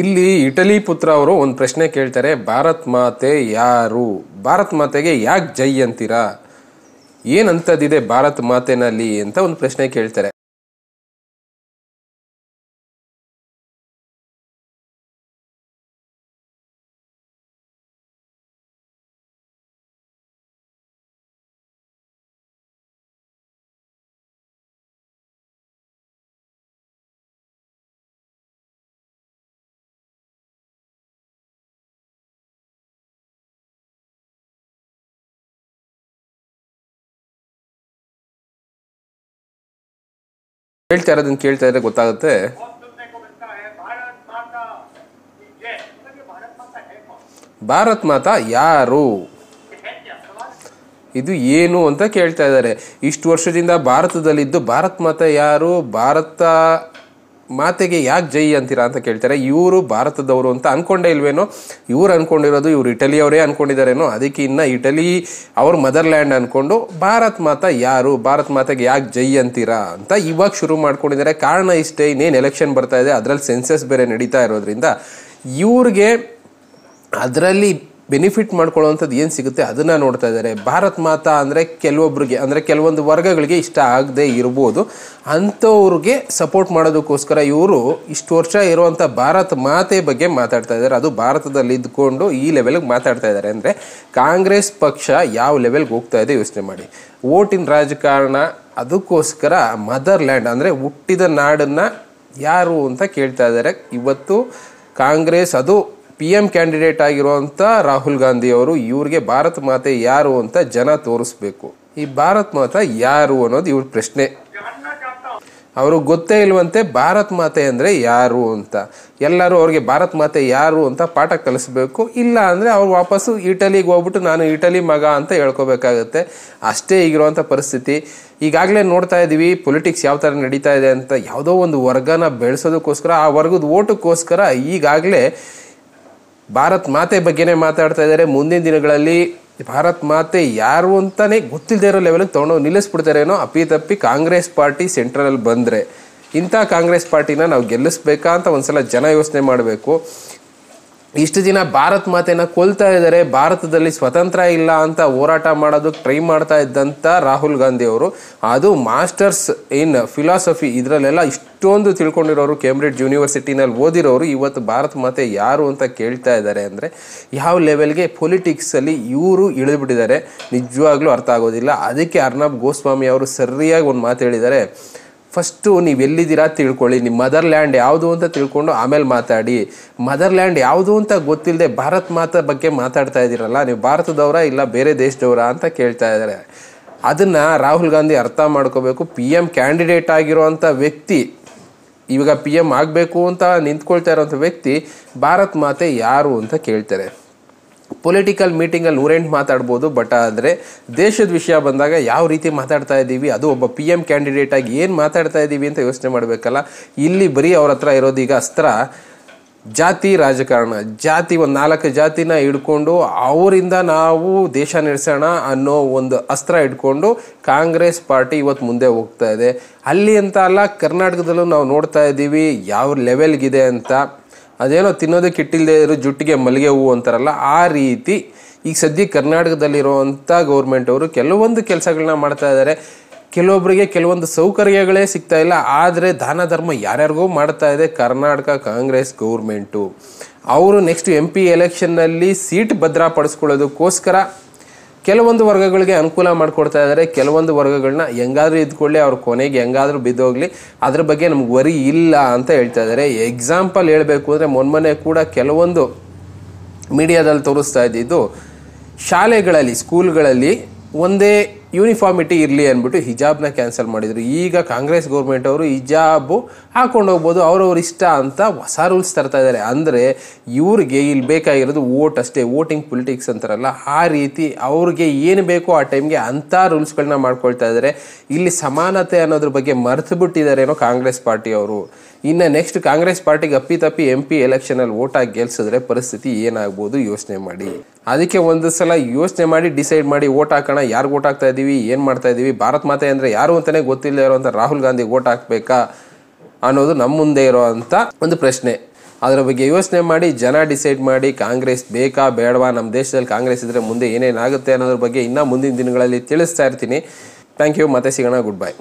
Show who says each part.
Speaker 1: ಇಲ್ಲಿ ಇಟಲಿ ಪುತ್ರ ಅವರು ಒಂದು ಪ್ರಶ್ನೆ ಕೇಳ್ತಾರೆ ಭಾರತ್ ಮಾತೆ ಯಾರು ಭಾರತ್ ಮಾತೆಗೆ ಯಾಕೆ ಜೈ ಅಂತೀರಾ ಏನಂತದಿದೆ ಭಾರತ್ ಮಾತೆನಲ್ಲಿ ಅಂತ ಒಂದು ಪ್ರಶ್ನೆ ಕೇಳ್ತಾರೆ ಹೇಳ್ತಾ ಇರೋದನ್ನ ಕೇಳ್ತಾ ಇದ್ರೆ ಗೊತ್ತಾಗುತ್ತೆ ಭಾರತ್ ಮಾತಾ ಯಾರು ಇದು ಏನು ಅಂತ ಕೇಳ್ತಾ ಇದ್ದಾರೆ ಇಷ್ಟು ವರ್ಷದಿಂದ ಭಾರತದಲ್ಲಿದ್ದು ಭಾರತ್ ಮಾತಾ ಯಾರು ಭಾರತ ಮಾತೆಗೆ ಯಾಕೆ ಜೈ ಅಂತೀರಾ ಅಂತ ಕೇಳ್ತಾರೆ ಇವರು ಭಾರತದವರು ಅಂತ ಅನ್ಕೊಂಡೇ ಇಲ್ವೇನೋ ಇವ್ರು ಅನ್ಕೊಂಡಿರೋದು ಇವ್ರು ಇಟಲಿಯವರೇ ಅನ್ಕೊಂಡಿದ್ದಾರೇನೋ ಅದಕ್ಕೆ ಇನ್ನು ಇಟಲಿ ಅವ್ರ ಮದರ್ಲ್ಯಾಂಡ್ ಅನ್ಕೊಂಡು ಭಾರತ್ ಮಾತ ಯಾರು ಭಾರತ್ ಮಾತೆಗೆ ಯಾಕೆ ಜೈ ಅಂತೀರಾ ಅಂತ ಇವಾಗ ಶುರು ಮಾಡ್ಕೊಂಡಿದ್ದಾರೆ ಕಾರಣ ಇಷ್ಟೇ ಇನ್ನೇನು ಎಲೆಕ್ಷನ್ ಬರ್ತಾ ಇದೆ ಅದರಲ್ಲಿ ಸೆನ್ಸಸ್ ಬೇರೆ ನಡೀತಾ ಇರೋದ್ರಿಂದ ಇವ್ರಿಗೆ ಅದರಲ್ಲಿ ಬೆನಿಫಿಟ್ ಮಾಡ್ಕೊಳ್ಳೋವಂಥದ್ದು ಏನು ಸಿಗುತ್ತೆ ಅದನ್ನು ನೋಡ್ತಾ ಇದ್ದಾರೆ ಭಾರತ್ ಮಾತಾ ಅಂದರೆ ಕೆಲವೊಬ್ಬರಿಗೆ ಅಂದರೆ ಕೆಲವೊಂದು ವರ್ಗಗಳಿಗೆ ಇಷ್ಟ ಆಗದೆ ಇರ್ಬೋದು ಅಂಥವ್ರಿಗೆ ಸಪೋರ್ಟ್ ಮಾಡೋದಕ್ಕೋಸ್ಕರ ಇವರು ಇಷ್ಟು ವರ್ಷ ಇರುವಂಥ ಭಾರತ್ ಮಾತೆ ಬಗ್ಗೆ ಮಾತಾಡ್ತಾ ಇದ್ದಾರೆ ಅದು ಭಾರತದಲ್ಲಿ ಇದ್ಕೊಂಡು ಈ ಲೆವೆಲ್ಗೆ ಮಾತಾಡ್ತಾ ಇದ್ದಾರೆ ಅಂದರೆ ಕಾಂಗ್ರೆಸ್ ಪಕ್ಷ ಯಾವ ಲೆವೆಲ್ಗೆ ಹೋಗ್ತಾ ಇದೆ ಯೋಚನೆ ಮಾಡಿ ಓಟಿನ ರಾಜಕಾರಣ ಅದಕ್ಕೋಸ್ಕರ ಮದರ್ ಲ್ಯಾಂಡ್ ಅಂದರೆ ಹುಟ್ಟಿದ ನಾಡನ್ನು ಯಾರು ಅಂತ ಕೇಳ್ತಾ ಇದ್ದಾರೆ ಇವತ್ತು ಕಾಂಗ್ರೆಸ್ ಅದು ಪಿ ಎಂ ಕ್ಯಾಂಡಿಡೇಟ್ ಆಗಿರುವಂಥ ರಾಹುಲ್ ಗಾಂಧಿ ಅವರು ಇವ್ರಿಗೆ ಭಾರತ್ ಮಾತೆ ಯಾರು ಅಂತ ಜನ ತೋರಿಸ್ಬೇಕು ಈ ಭಾರತ್ ಮಾತಾ ಯಾರು ಅನ್ನೋದು ಇವ್ರ ಪ್ರಶ್ನೆ ಅವರು ಗೊತ್ತೇ ಇಲ್ವಂತೆ ಭಾರತ್ ಮಾತೆ ಅಂದರೆ ಯಾರು ಅಂತ ಎಲ್ಲರೂ ಅವ್ರಿಗೆ ಭಾರತ್ ಮಾತೆ ಯಾರು ಅಂತ ಪಾಠ ಕಲಿಸ್ಬೇಕು ಇಲ್ಲ ಅಂದರೆ ಅವ್ರು ವಾಪಸ್ಸು ಇಟಲಿಗೆ ಹೋಗ್ಬಿಟ್ಟು ನಾನು ಇಟಲಿ ಮಗ ಅಂತ ಹೇಳ್ಕೋಬೇಕಾಗುತ್ತೆ ಅಷ್ಟೇ ಈಗಿರುವಂಥ ಪರಿಸ್ಥಿತಿ ಈಗಾಗಲೇ ನೋಡ್ತಾ ಇದ್ದೀವಿ ಪೊಲಿಟಿಕ್ಸ್ ಯಾವ ಥರ ನಡೀತಾ ಇದೆ ಅಂತ ಯಾವುದೋ ಒಂದು ವರ್ಗನ ಬೆಳೆಸೋದಕ್ಕೋಸ್ಕರ ಆ ವರ್ಗದ ಓಟಕ್ಕೋಸ್ಕರ ಈಗಾಗಲೇ ಭಾರತ್ ಮಾತೆ ಬಗ್ಗೆನೇ ಮಾತಾಡ್ತಾ ಇದ್ದಾರೆ ಮುಂದಿನ ದಿನಗಳಲ್ಲಿ ಭಾರತ್ ಮಾತೆ ಯಾರು ಅಂತಲೇ ಗೊತ್ತಿಲ್ಲದೆ ಇರೋ ಲೆವೆಲ್ಗೆ ತೊಗೊಂಡು ನಿಲ್ಲಿಸ್ಬಿಡ್ತಾರೇನೋ ಅಪ್ಪಿತಪ್ಪಿ ಕಾಂಗ್ರೆಸ್ ಪಾರ್ಟಿ ಸೆಂಟ್ರಲಲ್ಲಿ ಬಂದರೆ ಇಂಥ ಕಾಂಗ್ರೆಸ್ ಪಾರ್ಟಿನ ನಾವು ಗೆಲ್ಲಿಸ್ಬೇಕಾ ಅಂತ ಒಂದ್ಸಲ ಜನ ಯೋಚನೆ ಮಾಡಬೇಕು ಇಷ್ಟು ದಿನ ಭಾರತ್ ಮಾತೇನ ಕೊಲ್ತಾ ಇದ್ದಾರೆ ಭಾರತದಲ್ಲಿ ಸ್ವತಂತ್ರ ಇಲ್ಲ ಅಂತ ಹೋರಾಟ ಮಾಡೋದು ಟ್ರೈ ಮಾಡ್ತಾ ಇದ್ದಂಥ ರಾಹುಲ್ ಗಾಂಧಿ ಅವರು ಅದು ಮಾಸ್ಟರ್ಸ್ ಇನ್ ಫಿಲಾಸಫಿ ಇದರಲ್ಲೆಲ್ಲ ಇಷ್ಟೊಂದು ತಿಳ್ಕೊಂಡಿರೋರು ಕೇಂಬ್ರಿಡ್ಜ್ ಯೂನಿವರ್ಸಿಟಿನಲ್ಲಿ ಓದಿರೋರು ಇವತ್ತು ಭಾರತ್ ಮಾತೆ ಯಾರು ಅಂತ ಕೇಳ್ತಾ ಇದ್ದಾರೆ ಅಂದರೆ ಯಾವ ಲೆವೆಲ್ಗೆ ಪೊಲಿಟಿಕ್ಸಲ್ಲಿ ಇವರು ಇಳಿದುಬಿಟ್ಟಿದ್ದಾರೆ ನಿಜವಾಗ್ಲೂ ಅರ್ಥ ಆಗೋದಿಲ್ಲ ಅದಕ್ಕೆ ಅರ್ನಬ್ ಗೋಸ್ವಾಮಿ ಅವರು ಸರಿಯಾಗಿ ಒಂದು ಮಾತು ಹೇಳಿದ್ದಾರೆ ಫಸ್ಟು ನೀವು ಎಲ್ಲಿದ್ದೀರಾ ತಿಳ್ಕೊಳ್ಳಿ ನಿಮ್ಮ ಲ್ಯಾಂಡ್ ಯಾವುದು ಅಂತ ತಿಳ್ಕೊಂಡು ಆಮೇಲೆ ಮಾತಾಡಿ ಮದರ್ಲ್ಯಾಂಡ್ ಯಾವುದು ಅಂತ ಗೊತ್ತಿಲ್ಲದೆ ಭಾರತ್ ಮಾತಾ ಬಗ್ಗೆ ಮಾತಾಡ್ತಾ ಇದ್ದೀರಲ್ಲ ನೀವು ಭಾರತದವರ ಇಲ್ಲ ಬೇರೆ ದೇಶದವರ ಅಂತ ಕೇಳ್ತಾ ಇದ್ದಾರೆ ಅದನ್ನು ರಾಹುಲ್ ಗಾಂಧಿ ಅರ್ಥ ಮಾಡ್ಕೋಬೇಕು ಪಿ ಎಮ್ ಕ್ಯಾಂಡಿಡೇಟ್ ಆಗಿರುವಂಥ ವ್ಯಕ್ತಿ ಇವಾಗ ಪಿ ಎಮ್ ಆಗಬೇಕು ಅಂತ ನಿಂತ್ಕೊಳ್ತಾ ಇರೋಂಥ ವ್ಯಕ್ತಿ ಭಾರತ್ ಮಾತೆ ಯಾರು ಅಂತ ಕೇಳ್ತಾರೆ ಪೊಲಿಟಿಕಲ್ ಮೀಟಿಂಗಲ್ಲಿ ನೂರೆಂಟು ಮಾತಾಡ್ಬೋದು ಬಟ್ ಆದರೆ ದೇಶದ ವಿಷಯ ಬಂದಾಗ ಯಾವ ರೀತಿ ಮಾತಾಡ್ತಾ ಇದ್ದೀವಿ ಅದು ಒಬ್ಬ ಪಿ ಎಮ್ ಕ್ಯಾಂಡಿಡೇಟ್ ಆಗಿ ಏನು ಮಾತಾಡ್ತಾ ಇದ್ದೀವಿ ಅಂತ ಯೋಚನೆ ಮಾಡಬೇಕಲ್ಲ ಇಲ್ಲಿ ಬರೀ ಅವ್ರ ಹತ್ರ ಈಗ ಅಸ್ತ್ರ ಜಾತಿ ರಾಜಕಾರಣ ಜಾತಿ ಒಂದು ನಾಲ್ಕು ಜಾತಿನ ಹಿಡ್ಕೊಂಡು ಅವರಿಂದ ನಾವು ದೇಶ ನಡೆಸೋಣ ಅನ್ನೋ ಒಂದು ಅಸ್ತ್ರ ಇಟ್ಕೊಂಡು ಕಾಂಗ್ರೆಸ್ ಪಾರ್ಟಿ ಇವತ್ತು ಮುಂದೆ ಹೋಗ್ತಾ ಇದೆ ಅಲ್ಲಿ ಅಂತ ಅಲ್ಲ ಕರ್ನಾಟಕದಲ್ಲೂ ನಾವು ನೋಡ್ತಾ ಇದ್ದೀವಿ ಯಾವ ಲೆವೆಲ್ಗಿದೆ ಅಂತ ಅದೇನೋ ತಿನ್ನೋದಕ್ಕೆ ಇಟ್ಟಿಲ್ಲದೆ ಇರೋ ಜುಟ್ಟಿಗೆ ಮಲ್ಲಿಗೆ ಹೂವು ಅಂತಾರಲ್ಲ ಆ ರೀತಿ ಈಗ ಸದ್ಯ ಕರ್ನಾಟಕದಲ್ಲಿರುವಂಥ ಗೌರ್ಮೆಂಟ್ ಅವರು ಕೆಲವೊಂದು ಕೆಲಸಗಳನ್ನ ಮಾಡ್ತಾ ಇದ್ದಾರೆ ಕೆಲವೊಬ್ಬರಿಗೆ ಕೆಲವೊಂದು ಸೌಕರ್ಯಗಳೇ ಸಿಗ್ತಾ ಇಲ್ಲ ಆದರೆ ದಾನ ಧರ್ಮ ಯಾರ್ಯಾರಿಗೂ ಮಾಡ್ತಾ ಇದೆ ಕರ್ನಾಟಕ ಕಾಂಗ್ರೆಸ್ ಗೌರ್ಮೆಂಟು ಅವರು ನೆಕ್ಸ್ಟ್ ಎಂ ಪಿ ಎಲೆಕ್ಷನ್ನಲ್ಲಿ ಸೀಟ್ ಭದ್ರಪಡಿಸ್ಕೊಳ್ಳೋದಕ್ಕೋಸ್ಕರ ಕೆಲವೊಂದು ವರ್ಗಗಳಿಗೆ ಅನುಕೂಲ ಮಾಡಿಕೊಡ್ತಾ ಇದ್ದಾರೆ ಕೆಲವೊಂದು ವರ್ಗಗಳನ್ನ ಹೆಂಗಾದರೂ ಇದ್ಕೊಳ್ಳಿ ಅವ್ರ ಕೊನೆಗೆ ಹೆಂಗಾದರೂ ಬಿದ್ದೋಗ್ಲಿ ಅದ್ರ ಬಗ್ಗೆ ನಮ್ಗೆ ವರಿ ಇಲ್ಲ ಅಂತ ಹೇಳ್ತಾ ಇದ್ದಾರೆ ಎಕ್ಸಾಂಪಲ್ ಹೇಳಬೇಕು ಅಂದರೆ ಮೊನ್ನೆ ಕೂಡ ಕೆಲವೊಂದು ಮೀಡಿಯಾದಲ್ಲಿ ತೋರಿಸ್ತಾ ಇದ್ದಿದ್ದು ಶಾಲೆಗಳಲ್ಲಿ ಸ್ಕೂಲ್ಗಳಲ್ಲಿ ಒಂದೇ ಯೂನಿಫಾರ್ಮಿಟಿ ಇರಲಿ ಅಂದ್ಬಿಟ್ಟು ಹಿಜಾಬ್ನ ಕ್ಯಾನ್ಸಲ್ ಮಾಡಿದರು ಈಗ ಕಾಂಗ್ರೆಸ್ ಗೌರ್ಮೆಂಟ್ ಅವರು ಹಿಜಾಬು ಹಾಕೊಂಡು ಹೋಗ್ಬೋದು ಅವರವ್ರ ಇಷ್ಟ ಅಂತ ಹೊಸ ರೂಲ್ಸ್ ತರ್ತಾ ಇದ್ದಾರೆ ಅಂದರೆ ಇವ್ರಿಗೆ ಇಲ್ಲಿ ಬೇಕಾಗಿರೋದು ವೋಟ್ ಅಷ್ಟೇ ವೋಟಿಂಗ್ ಪೊಲಿಟಿಕ್ಸ್ ಅಂತಾರಲ್ಲ ಆ ರೀತಿ ಅವ್ರಿಗೆ ಏನು ಬೇಕೋ ಆ ಟೈಮ್ಗೆ ಅಂಥ ರೂಲ್ಸ್ಗಳನ್ನ ಮಾಡ್ಕೊಳ್ತಾ ಇದ್ದಾರೆ ಇಲ್ಲಿ ಸಮಾನತೆ ಅನ್ನೋದ್ರ ಬಗ್ಗೆ ಮರೆತು ಬಿಟ್ಟಿದ್ದಾರೆ ಏನೋ ಕಾಂಗ್ರೆಸ್ ಪಾರ್ಟಿಯವರು ಇನ್ನು ನೆಕ್ಸ್ಟ್ ಕಾಂಗ್ರೆಸ್ ಪಾರ್ಟಿಗೆ ಅಪ್ಪಿತಪ್ಪಿ ತಪ್ಪಿ ಎಂ ಪಿ ಎಲೆಕ್ಷನಲ್ಲಿ ಓಟ್ ಹಾಕಿ ಗೆಲ್ಸಿದ್ರೆ ಪರಿಸ್ಥಿತಿ ಏನಾಗ್ಬೋದು ಯೋಚನೆ ಮಾಡಿ ಅದಕ್ಕೆ ಒಂದು ಸಲ ಯೋಚನೆ ಮಾಡಿ ಡಿಸೈಡ್ ಮಾಡಿ ಓಟ್ ಹಾಕೋಣ ಯಾರು ಓಟ್ ಹಾಕ್ತಾ ಇದ್ದೀವಿ ಏನು ಮಾಡ್ತಾ ಇದ್ದೀವಿ ಭಾರತ್ ಮಾತೆ ಅಂದರೆ ಯಾರು ಅಂತಲೇ ಗೊತ್ತಿಲ್ಲ ಇರೋವಂಥ ರಾಹುಲ್ ಗಾಂಧಿ ಓಟ್ ಹಾಕಬೇಕಾ ಅನ್ನೋದು ನಮ್ಮ ಮುಂದೆ ಇರೋವಂಥ ಒಂದು ಪ್ರಶ್ನೆ ಅದರ ಬಗ್ಗೆ ಯೋಚನೆ ಮಾಡಿ ಜನ ಡಿಸೈಡ್ ಮಾಡಿ ಕಾಂಗ್ರೆಸ್ ಬೇಕಾ ಬೇಡವಾ ನಮ್ಮ ದೇಶದಲ್ಲಿ ಕಾಂಗ್ರೆಸ್ ಇದ್ದರೆ ಮುಂದೆ ಏನೇನಾಗುತ್ತೆ ಅನ್ನೋದ್ರ ಬಗ್ಗೆ ಇನ್ನೂ ಮುಂದಿನ ದಿನಗಳಲ್ಲಿ ತಿಳಿಸ್ತಾ ಇರ್ತೀನಿ ಥ್ಯಾಂಕ್ ಯು ಮತ್ತೆ ಸಿಗೋಣ ಗುಡ್ ಬೈ